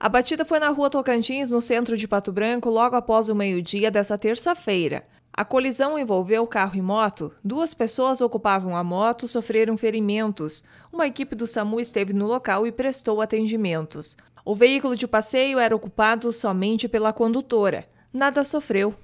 A batida foi na rua Tocantins, no centro de Pato Branco, logo após o meio-dia dessa terça-feira. A colisão envolveu carro e moto. Duas pessoas ocupavam a moto sofreram ferimentos. Uma equipe do SAMU esteve no local e prestou atendimentos. O veículo de passeio era ocupado somente pela condutora. Nada sofreu.